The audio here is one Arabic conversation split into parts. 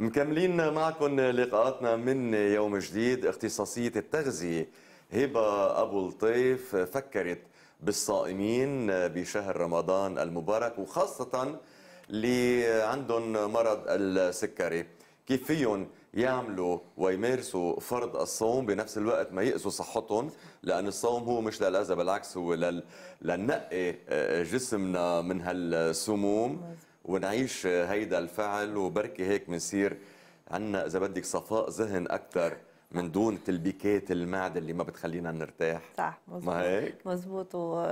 مكملين معكم لقاءاتنا من يوم جديد اختصاصية التغذية هبة أبو لطيف فكرت بالصائمين بشهر رمضان المبارك وخاصة اللي عندهم مرض السكري كيف فيهم يعملوا ويمارسوا فرض الصوم بنفس الوقت ما يأذوا صحتهم لأن الصوم هو مش للأذى بالعكس هو لنقي جسمنا من هالسموم مزبوط. ونعيش هيدا الفعل وبركي هيك بنصير عنا اذا بدك صفاء ذهن اكثر من دون تلبيكات المعدة اللي ما بتخلينا نرتاح صح مزبوط ما هيك مزبوط و...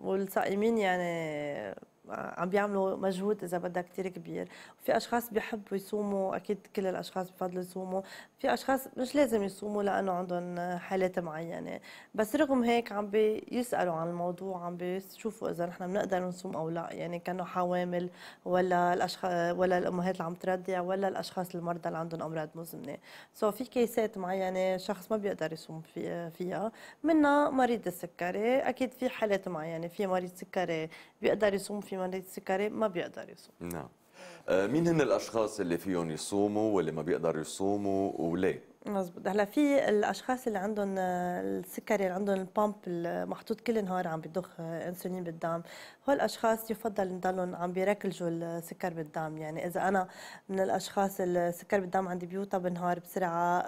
والصائمين يعني عم بيعملوا مجهود اذا بدها كثير كبير في اشخاص بيحبوا يصوموا اكيد كل الاشخاص بفضلوا يصوموا في اشخاص مش لازم يصوموا لانه عندهم حالات معينه بس رغم هيك عم بيسالوا عن الموضوع عم بيشوفوا اذا نحن بنقدر نصوم او لا يعني كانوا حوامل ولا الاشخاص ولا الامهات اللي عم ترضع ولا الاشخاص المرضى اللي عندهم امراض مزمنه سو so في كيسات معينه شخص ما بيقدر يصوم فيها منها مريض السكري اكيد في حالات معينه في مريض سكري بيقدر يصوم في مريض سكري ما بيقدر يصوم نعم آه، مين هن الاشخاص اللي فيهم يصوموا واللي ما بيقدروا يصوموا وليه مظبوط هلا في الاشخاص اللي عندهم آه، السكري اللي عندهم البامب المحطوط كل نهار عم بيضخ آه، انسولين بالدم هول الاشخاص يفضل نضلهم عم بيركلجوا السكر بالدم يعني اذا انا من الاشخاص السكر بالدم عندي بيوطى بالنهار بسرعه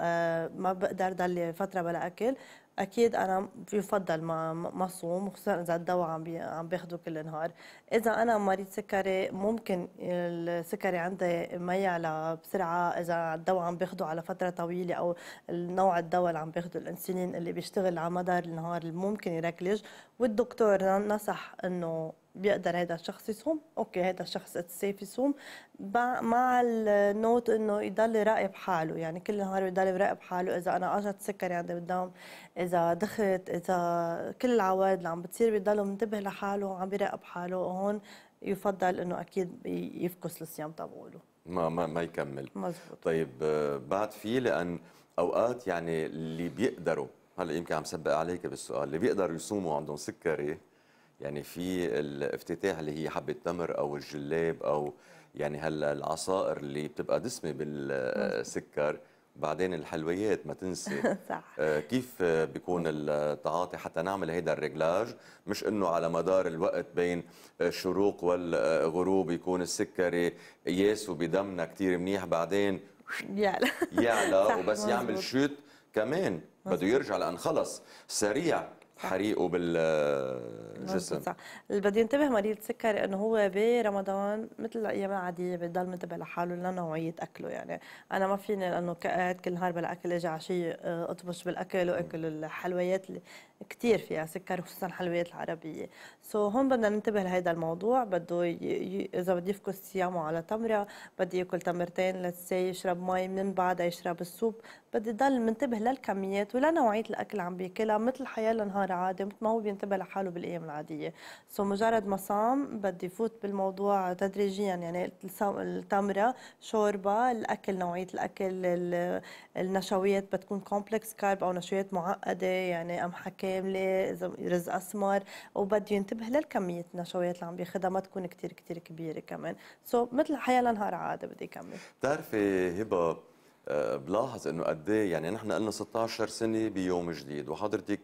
ما بقدر ضل فتره بلا اكل اكيد انا يفضل ما ما صوم خصوصا اذا الدواء عم بي عم باخده كل نهار اذا انا مريض سكري ممكن السكري عندي ما يعلى بسرعه اذا الدواء عم باخذه على فتره طويله او نوع الدواء اللي عم باخذه الانسولين اللي بيشتغل على مدار النهار ممكن يركلج والدكتور نصح انه بيقدر هذا الشخص يصوم اوكي هذا الشخص السيف يصوم مع النوت انه يضل يراقب حاله يعني كل نهار يضل يراقب حاله اذا انا اجت سكري عندي بالدم اذا دخت اذا كل العوائد اللي عم بتصير بيضل منتبه لحاله وعم بيراقب حاله وهون يفضل انه اكيد يفكس الصيام تبعوله ما ما ما يكمل مزبوط. طيب آه، بعد في لان اوقات يعني اللي بيقدروا هلا يمكن عم سبق عليك بالسؤال اللي بيقدروا يصوموا عندهم سكري يعني في الافتتاح اللي هي حبه تمر او الجلاب او يعني هلا العصائر اللي بتبقى دسمه بالسكر بعدين الحلويات ما تنسي صح. آه، كيف بيكون التعاطي حتى نعمل هيدا الرجلاج مش انه على مدار الوقت بين الشروق والغروب يكون السكري ياس بدمنا كثير منيح بعدين يعلى يعلى وبس يعمل شوت كمان بده يرجع لان خلص سريع حريقه بالجسم صح اللي بده ينتبه مريض السكري انه هو برمضان مثل الايام العاديه بضل منتبه لحاله لنوعيه اكله يعني انا ما فيني لانه قاعد كل نهار بلا اكل اجي عشيه آه، اطبش بالاكل واكل الحلويات اللي كثير فيها سكر خصوصا الحلويات العربيه سو هون بدنا ننتبه لهذا الموضوع بده ي... ي... اذا بده يفكس صيامه على تمره بده ياكل تمرتين لسه يشرب مي من بعدها يشرب السوب بده يضل منتبه للكميات ولنوعيه الاكل عم بياكلها مثل حياه النهار نهار مثل ما هو بينتبه لحاله بالايام العاديه سو so مجرد ما صام بدي فوت بالموضوع تدريجيا يعني التمره شوربه الاكل نوعيه الاكل النشويات بتكون كومبلكس كارب او نشويات معقده يعني قمحه كامله رز اسمر وبده ينتبه للكميه النشويات اللي عم بياخذها ما تكون كثير كثير كبيره كمان سو so مثل حياه لنهار عادي بدي كمل بتعرفي هبه آه، بلاحظ انه قد ايه يعني نحن قلنا 16 سنه بيوم جديد وحضرتك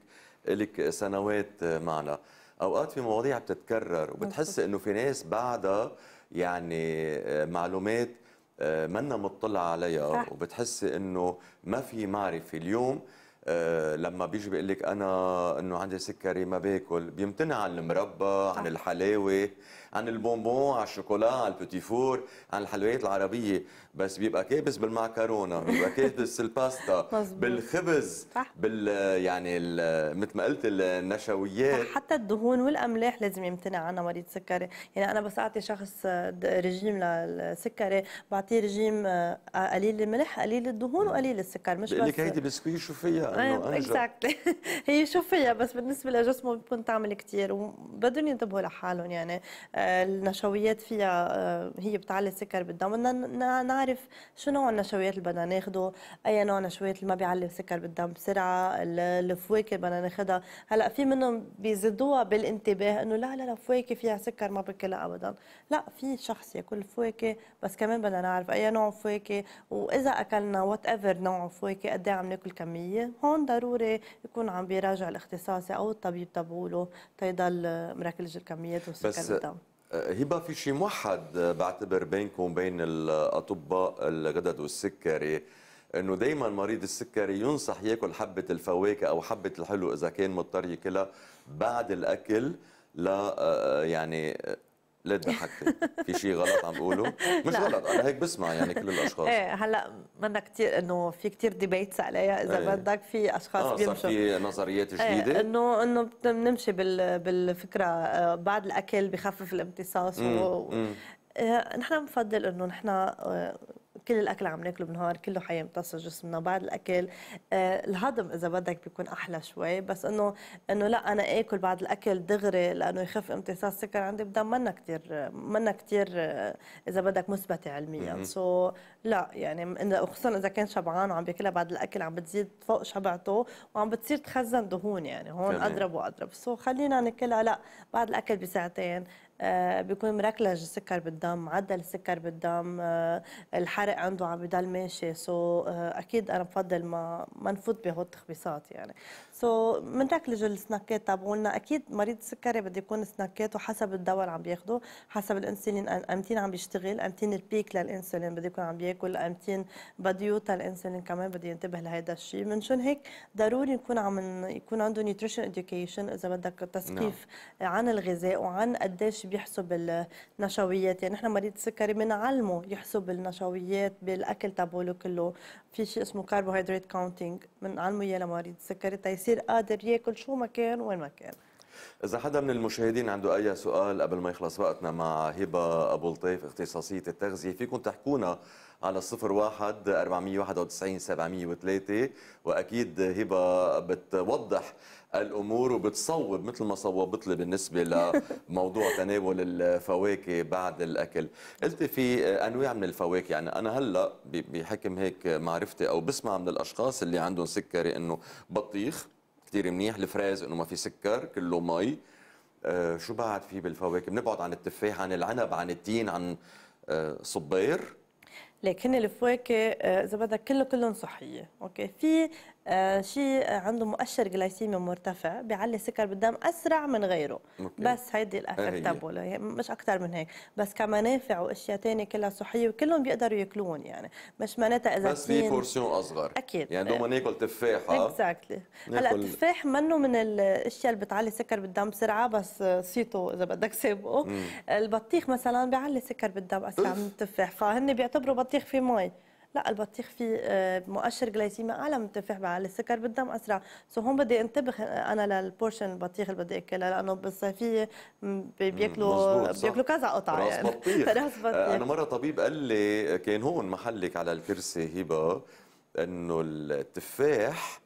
لك سنوات معنا اوقات في مواضيع بتتكرر وبتحس انه في ناس بعدها يعني آه، معلومات آه، منا مطلعة عليها وبتحس انه ما في معرفة اليوم آه، لما بيجي بيقول لك انا انه عندي سكري ما باكل بيمتنع عن المربى عن الحلاوه عن البونبون على الشوكولا على البوتي فور عن الحلويات العربيه بس بيبقى كابس بالمعكرونه بيبقى كابس الباستا بالخبز صح. بال يعني مثل ما قلت النشويات حتى الدهون والاملاح لازم يمتنع عنها مريض سكري يعني انا بس اعطي شخص رجيم للسكري بعطيه رجيم آه، قليل الملح قليل الدهون وقليل السكر مش بس لك هيدي بسكوي شو فيها اكزاكتلي آه، هي شو فيها بس بالنسبه لجسمه بتكون تعمل كثير وبدهم ينتبهوا لحالهم يعني آه، النشويات فيها آه، هي بتعلي السكر بالدم بدنا نعرف شو نوع النشويات اللي بدنا ناخده اي نوع نشويات اللي ما بيعلي السكر بالدم بسرعه الفواكه بدنا ناخدها هلا في منهم بيزيدوها بالانتباه انه لا لا الفواكه فيها سكر ما بكلها ابدا لا في شخص ياكل فواكه بس كمان بدنا نعرف اي نوع فواكه واذا اكلنا وات ايفر نوع فواكه قد إيه عم ناكل كميه هون ضروري يكون عم بيراجع الاختصاصي او الطبيب تبعوله تيضل مركز الكميات والسكر بالدم آه، هبه في شيء موحد آه، بعتبر بينكم وبين الاطباء الغدد والسكري انه دائما مريض السكري ينصح ياكل حبه الفواكه او حبه الحلو اذا كان مضطر ياكلها بعد الاكل لا آه، يعني ليه ضحكتي؟ في شيء غلط عم بقوله؟ مش غلط انا هيك بسمع يعني كل الاشخاص ايه هلا منا كثير انه في كثير ديبيتس عليها اذا ايه. بدك في اشخاص آه بيمشوا صار في نظريات إيه، جديده؟ ايه انه انه بنمشي بال بالفكره آه، بعد الاكل بخفف الامتصاص و... مم. آه، نحن بنفضل انه نحن آه، كل الاكل عم ناكله بالنهار كله حيمتص جسمنا بعد الاكل آه الهضم اذا بدك بيكون احلى شوي بس انه انه لا انا اكل بعد الاكل دغري لانه يخف امتصاص السكر عندي بدها منا كثير منا كثير آه، اذا بدك مثبته علميا سو so, لا يعني خصوصا اذا كان شبعان وعم بياكلها بعد الاكل عم بتزيد فوق شبعته وعم بتصير تخزن دهون يعني هون اضرب واضرب سو so, خلينا ناكلها لا بعد الاكل بساعتين آه، بيكون مركلج السكر بالدم معدل السكر بالدم آه، الحرق عنده عم بضل ماشي سو آه، اكيد انا بفضل ما ما نفوت بهالتخبيصات يعني سو بنركلج السناكات تبعولنا اكيد مريض السكري بده يكون سناكاته حسب الدواء اللي عم بياخده حسب الانسولين امتين عم بيشتغل امتين البيك للانسولين بده يكون عم بياكل امتين بديوت الانسولين كمان بده ينتبه لهيدا الشيء منشان هيك ضروري نكون عم يكون عنده نيوتريشن اديوكيشن اذا بدك نعم. تثقيف عن الغذاء وعن قديش بيحسب النشويات يعني نحن مريض السكري بنعلمه يحسب النشويات بالاكل تبعه كله في شيء اسمه كاربوهيدرات كاونتينج بنعلمه اياه لمريض السكري تيصير قادر ياكل شو ما كان وين ما كان إذا حدا من المشاهدين عنده أي سؤال قبل ما يخلص وقتنا مع هبة أبو لطيف اختصاصية التغذية فيكم تحكونا على 01 491 703 وأكيد هبة بتوضح الامور وبتصوب مثل ما صوبت لي بالنسبه لموضوع تناول الفواكه بعد الاكل قلت في انواع من الفواكه يعني انا هلا بحكم هيك معرفتي او بسمع من الاشخاص اللي عندهم سكري انه بطيخ كثير منيح الفريز انه ما في سكر كله مي آه شو بعد في بالفواكه بنبعد عن التفاح عن العنب عن التين عن آه صبير لكن الفواكه آه، اذا بدك كله كلهم صحيه اوكي في آه، شيء عنده مؤشر جلايسيميا مرتفع بيعلي سكر بالدم اسرع من غيره مكي. بس هيدي الافكتابل آه، هي. مش اكثر من هيك بس كمنافع واشياء ثانيه كلها صحيه وكلهم بيقدروا ياكلون يعني مش معناتها اذا بس في بورسيون اصغر اكيد يعني دوما ناكل تفاحه اكزاكتلي هلا التفاح منه من الاشياء اللي بتعلي سكر بالدم بسرعه بس صيته اذا بدك سابقه البطيخ مثلا بيعلي سكر بالدم اسرع من التفاح فهن بيعتبروا بطيخ فيه مي لا البطيخ فيه آه، مؤشر جلايسيما اعلى من التفاح مع السكر بالدم اسرع سو هون بدي انتبه انا للبورشن البطيخ اللي بدي اكلها لانه بالصيفيه بياكلوا بياكلوا كذا قطعه راس يعني بطيخ. راس بطيخ آه، انا مره طبيب قال لي كان هون محلك على الكرسي هبه انه التفاح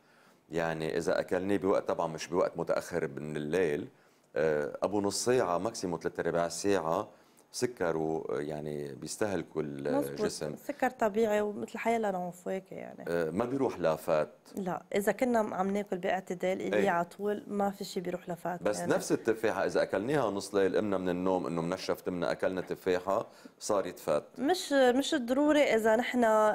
يعني اذا اكلناه بوقت طبعا مش بوقت متاخر من الليل آه، ابو نص ساعه ماكسيمو ثلاث ارباع ساعه سكر ويعني بيستهلكوا الجسم سكر طبيعي ومثل حيلا عنف وهيك يعني آه، ما بيروح لافات لا اذا كنا عم ناكل باعتدال اللي ايه؟ على طول ما في شيء بيروح لفات بس يعني. نفس التفاحه اذا اكلناها نص ليل قمنا من النوم انه منشف تمنا اكلنا تفاحه صارت فات مش مش ضروري اذا نحن آه،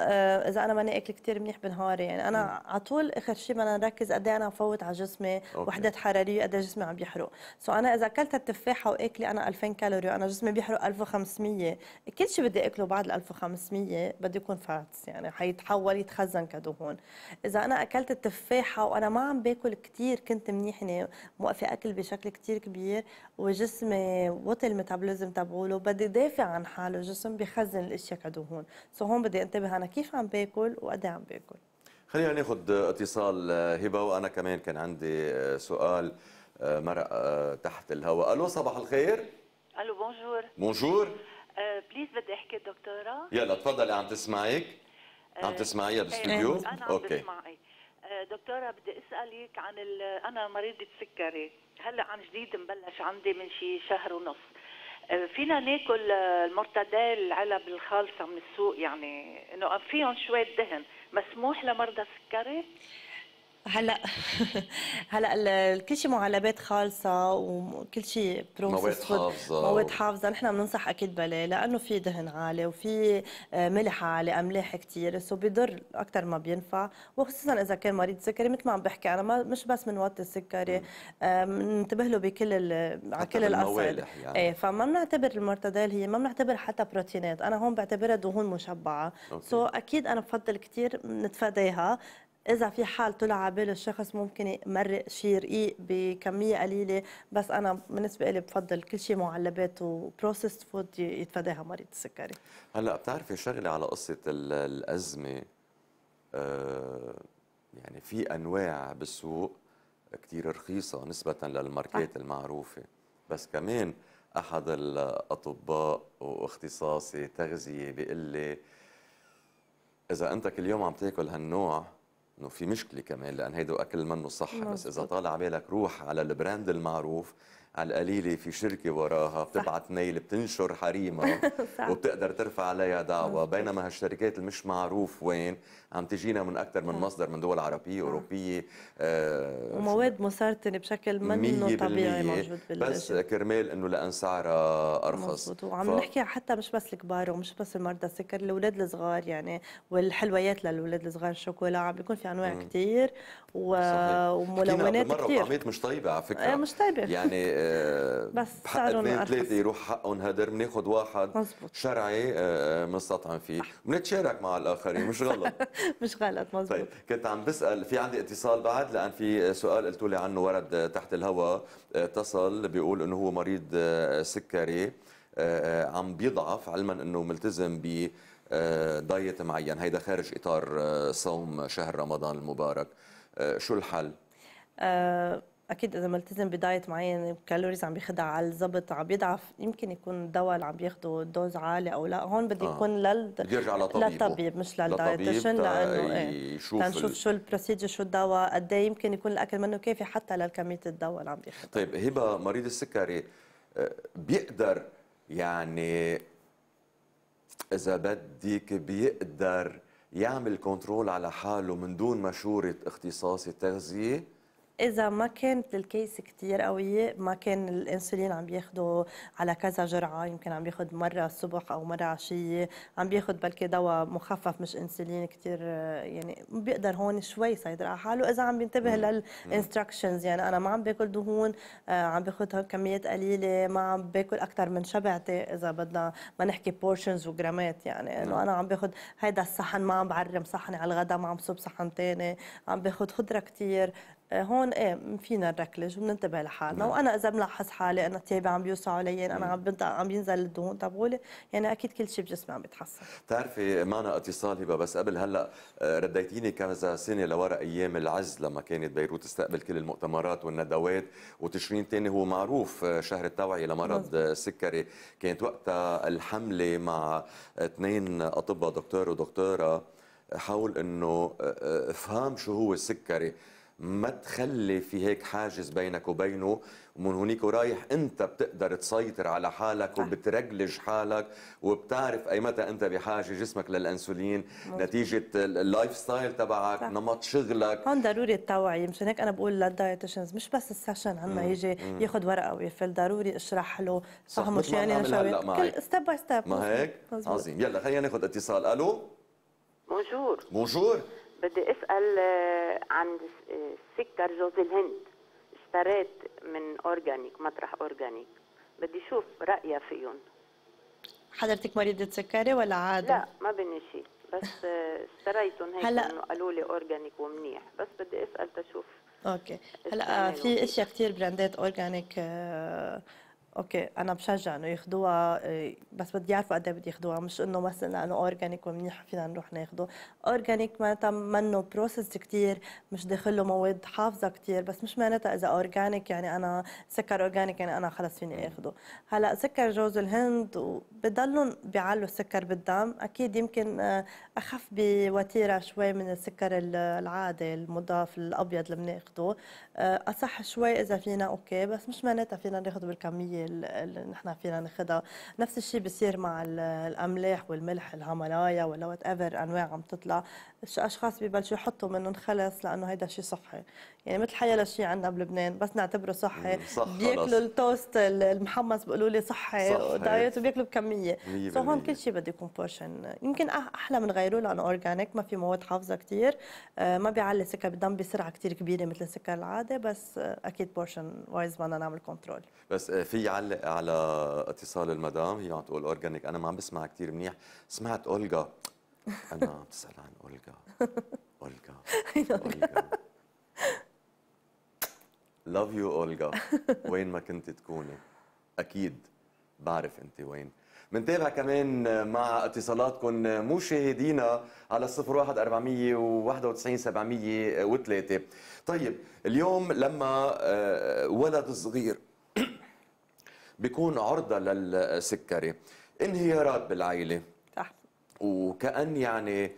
اذا انا ماني اكل كثير منيح بنهاري يعني انا على طول اخر شيء بدنا نركز قد إيه انا فوت على جسمي وحدات حراريه قد إيه جسمي عم بيحرق سو انا اذا اكلت التفاحه واكلي انا 2000 كالوري وانا جسمي بيحرق 1500 كل شيء بدي اكله بعد ال 1500 بده يكون فاتس يعني حيتحول يتخزن كدهون اذا انا اكلت التفاحه وانا ما عم باكل كثير كنت منيحنه موقفه اكل بشكل كثير كبير وجسمي وطي الميتابوليزم تبعوله بدي دافع عن حاله جسم بخزن الاشياء كدهون سو هون بدي انتبه انا كيف عم باكل وقد إيه عم باكل خلينا ناخذ اتصال آه، هبه وانا كمان كان عندي آه، سؤال آه، مرق تحت الهواء الو صباح الخير الو بونجور بونجور بليز بدي احكي دكتوره يلا تفضلي عم تسمعيك عم تسمعيها بالاستوديو انا عم أوكي. دكتوره بدي اسالك عن انا مريضه سكري هلا عن جديد مبلش عندي من شي شهر ونص آه، فينا ناكل آه، المرتديل العلب الخالصه من السوق يعني انه فيهم شويه دهن مسموح لمرضى سكري هلا هلا كل شيء معلبات خالصه وكل شيء مواد حافظه مواد حافظه نحن بننصح اكيد بلا لانه في دهن عالي وفي آه، ملح عالي املاح كثير سو بضر اكثر ما بينفع وخصوصا اذا كان مريض سكري مثل ما عم بحكي انا ما مش بس بنوطي السكري بننتبه آه، له بكل على كل الاصل يعني. ايه فما بنعتبر المرتدال هي ما بنعتبر حتى بروتينات انا هون بعتبرها دهون مشبعه سو اكيد انا بفضل كثير نتفاداها اذا في حال طلع على بال الشخص ممكن يمرق شيء رقيق بكميه قليله بس انا بالنسبه لي بفضل كل شيء معلبات وبروسيس فود يتفاداها مريض السكري هلا بتعرفي شغله على قصه الازمه آه يعني في انواع بالسوق كثير رخيصه نسبه للماركات المعروفه بس كمان احد الاطباء واختصاصي تغذيه بيقول لي اذا انت كل يوم عم تاكل هالنوع انه في مشكله كمان لان هيدا اكل منه صح بس اذا طالع بالك روح على البراند المعروف على القليله في شركه وراها بتبعت ميل بتنشر حريمها وبتقدر ترفع عليها دعوه بينما هالشركات اللي مش معروف وين عم تجينا من اكثر من مصدر من دول عربيه اوروبيه آه ومواد مسرطنه بشكل منه طبيعي موجود بالجو. بس كرمال انه لان سعرها ارخص وعم ف... نحكي حتى مش بس الكبار ومش بس المرضى السكر الاولاد الصغار يعني والحلويات للاولاد الصغار الشوكولا عم بيكون في انواع كثير و... وملونات كثير مره مش طيبه على آه، فكره مش طيبه يعني آه، آه، بس بحق اثنين ثلاثه يروح حقهم هدر بناخذ واحد مزبوط. شرعي آه، مستطعم فيه بنتشارك مع الاخرين مش غلط مش غلط مزبوط طيب كنت عم بسال في عندي اتصال بعد لان في سؤال قلتوا لي عنه ورد تحت الهواء آه، اتصل بيقول انه هو مريض سكري عم بيضعف علما انه ملتزم ب دايت معين هيدا خارج اطار صوم شهر رمضان المبارك شو الحل أه اكيد اذا ملتزم بدايت معين كالوريز عم بيخدع على الزبط عم بيضعف يمكن يكون الدواء اللي عم بياخده دوز عالي او لا هون بده آه. يكون آه. لل بده يرجع لطبيبه للطبيب مش للدايتيشن لانه ايه تنشوف شو البروسيجر شو الدواء قد ايه يمكن يكون الاكل منه كافي حتى للكميه الدواء اللي عم بياخدها طيب هبه مريض السكري آه، بيقدر يعني اذا بدك بيقدر يعمل كنترول على حاله من دون مشوره اختصاصي تغذيه اذا ما كانت الكيس كثير قويه ما كان الانسولين عم بياخده على كذا جرعه يمكن عم بياخد مره الصبح او مره عشيه عم بياخد بلكي دواء مخفف مش انسولين كثير يعني بيقدر هون شوي يسيطر على حاله اذا عم بينتبه للانستراكشنز يعني انا ما عم باكل دهون آه، عم باخذ كميات قليله ما عم باكل اكثر من شبعتي اذا بدنا ما نحكي بورشنز وجرامات يعني انه نعم. انا عم باخذ هيدا الصحن ما عم بعرم صحني على الغداء ما عم صب صحن ثاني عم باخذ خضره كثير هون ايه فينا نركلج وبننتبه لحالنا نعم. وانا اذا ملاحظ حالي انا تيابي عم بيوسعوا علي انا عم عم بينزل الدهون قولي يعني اكيد كل شيء بجسمي عم بيتحسن بتعرفي معنا اتصال هبه بس قبل هلا آه، رديتيني كذا سنه لورا ايام العز لما كانت بيروت تستقبل كل المؤتمرات والندوات وتشرين ثاني هو معروف آه، شهر التوعيه لمرض السكري كانت وقتها الحمله مع اثنين اطباء دكتور ودكتوره حول انه افهام آه، شو هو السكري ما تخلي في هيك حاجز بينك وبينه ومن هنيك ورايح انت بتقدر تسيطر على حالك وبترجلج حالك وبتعرف اي متى انت بحاجه جسمك للانسولين مزبوط. نتيجه اللايف ستايل تبعك صح. نمط شغلك هون ضروري التوعيه مشان هيك انا بقول للدايتيشنز مش بس السيشن عنا يجي ياخذ ورقه ويفل ضروري اشرح له فهمه شو يعني نشوي كل ستيب باي ستيب ما هيك مزبوط. عظيم يلا خلينا ناخذ اتصال الو بونجور بونجور بدي اسال آه، عن آه، سكر جوز الهند اشتريت من اورجانيك مطرح اورجانيك بدي اشوف رايها فيهم حضرتك مريضة سكري ولا عادي؟ لا ما بني شيء بس آه، اشتريتهم هيك هلا قالوا لي اورجانيك ومنيح بس بدي اسال تشوف اوكي هلا في اشياء كثير براندات اورجانيك آه اوكي انا بشجع انه ياخذوها آه، بس بدي يعرفوا قد ايه بده ياخذوها مش انه مثلا لانه اورجانيك ومنيح فينا نروح ناخذه اورجانيك معناتها منه بروسيس كثير مش داخل له مواد حافظه كثير بس مش معناتها اذا اورجانيك يعني انا سكر اورجانيك يعني انا خلص فيني اخده هلا سكر جوز الهند بضلهم بيعلوا السكر بالدم اكيد يمكن آه، اخف بوتيره شوي من السكر العادي المضاف الابيض اللي بناخذه آه، اصح شوي اذا فينا اوكي بس مش معناتها فينا ناخذه بالكميه اللي نحن فينا ناخذها نفس الشيء بصير مع الاملاح والملح الهيمالايا ولا وات ايفر انواع عم تطلع اشخاص ببلشوا يحطوا منهم خلص لانه هيدا شيء صحي يعني مثل حيلا شيء عندنا بلبنان بس نعتبره صحي صح بياكلوا التوست المحمص بيقولوا لي صحي, صحي. وبياكلوا بكميه سو هون كل شيء بده يكون بورشن يمكن احلى من غيره لانه اورجانيك ما في مواد حافظه كثير آه، ما بيعلي سكر بالدم بسرعه كثير كبيره مثل السكر العادي بس آه، اكيد بورشن وايز بدنا نعمل كنترول بس آه، في علق على اتصال المدام هي عم تقول اورجانيك انا ما عم بسمع كثير منيح سمعت اولغا انا عم تسال عن اولغا اولغا لاف يو اولغا وين ما كنت تكوني اكيد بعرف انت وين منتابع كمان مع اتصالاتكم مشاهدينا على 01 491 703 طيب اليوم لما آه، ولد صغير بيكون عرضة للسكري انهيارات بالعائلة صح وكأن يعني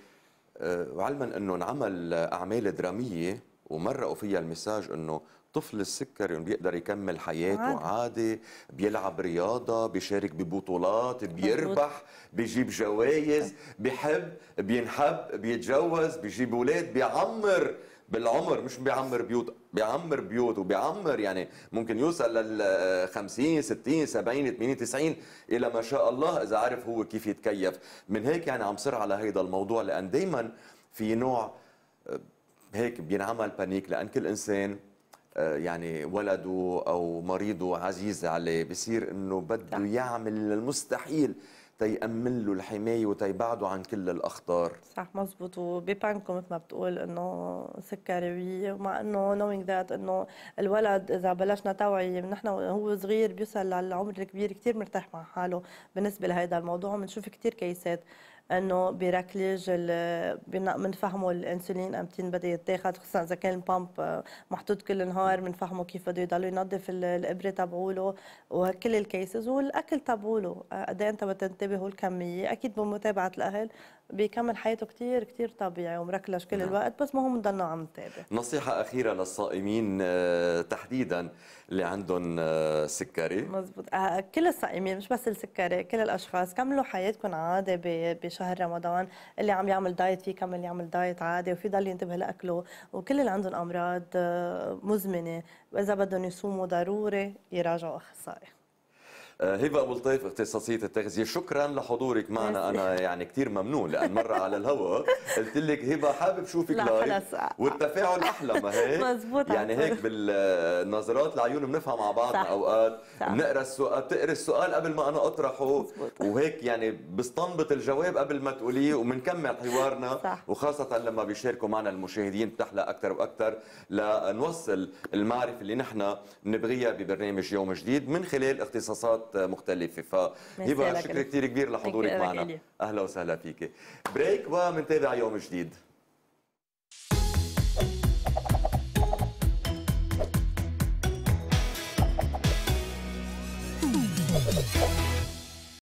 آه، وعلما انه انعمل اعمال دراميه ومرقوا فيها المساج انه طفل السكري بيقدر يكمل حياته عادي. عادي بيلعب رياضة بيشارك ببطولات بيربح بيجيب جوائز بيحب بينحب بيتجوز بيجيب أولاد بيعمر بالعمر مش بيعمر بيوت بيعمر بيوت وبيعمر يعني ممكن يوصل لل 50 60 70 80 90 الى ما شاء الله اذا عرف هو كيف يتكيف من هيك يعني عم صر على هيدا الموضوع لان دائما في نوع آه، هيك بينعمل بانيك لان كل انسان آه، يعني ولده او مريضه عزيز عليه بصير انه بده يعمل المستحيل تيأمن له الحماية وتيبعده عن كل الأخطار صح مزبوط وبيبانكو مثل ما بتقول إنه سكري مع إنه knowing ذات إنه الولد إذا بلشنا توعية نحن هو صغير بيوصل للعمر الكبير كتير مرتاح مع حاله بالنسبة لهذا الموضوع وبنشوف كتير كيسات انه بيركليج بنفهموا الانسولين امتين بده يتاخذ خصوصا اذا كان البامب آه، محطوط كل النهار بنفهمه كيف بده يضل ينظف الابره تبعوله وكل الكيسز والاكل تبعوله آه، قد إيه انت بتنتبه الكميه اكيد بمتابعه الاهل بيكمل حياته كثير كثير طبيعي ومركلش كل نعم. الوقت بس مهم نضلنا عم نتابع نصيحه اخيره للصائمين آه، تحديدا اللي عندهم آه، سكري مزبوط آه، كل الصائمين مش بس السكري كل الاشخاص كملوا حياتكم عادي بشهر رمضان اللي عم يعمل دايت فيه كمل يعمل دايت عادي وفي ضل ينتبه لاكله وكل اللي عندهم امراض مزمنه واذا بدهم يصوموا ضروري يراجعوا اخصائي هبه آه، ابو لطيف اختصاصيه التغذيه شكرا لحضورك معنا انا يعني كثير ممنون لان مره على الهواء قلت لك هبه حابب لا لايف والتفاعل احلى ما هيك مزبوط يعني هيك بالنظرات العيون بنفهم مع بعضنا صح. اوقات بنقرا السؤال بتقرا السؤال قبل ما انا اطرحه مزبوط. وهيك يعني بستنبط الجواب قبل ما تقوليه وبنكمل حوارنا صح. وخاصه لما بيشاركوا معنا المشاهدين بتحلى اكثر واكثر لنوصل المعرفه اللي نحن بنبغيها ببرنامج يوم جديد من خلال اختصاصات نقاط مختلفه فهبه شكر كثير كبير لحضورك معنا اهلا وسهلا فيك بريك ومنتابع يوم جديد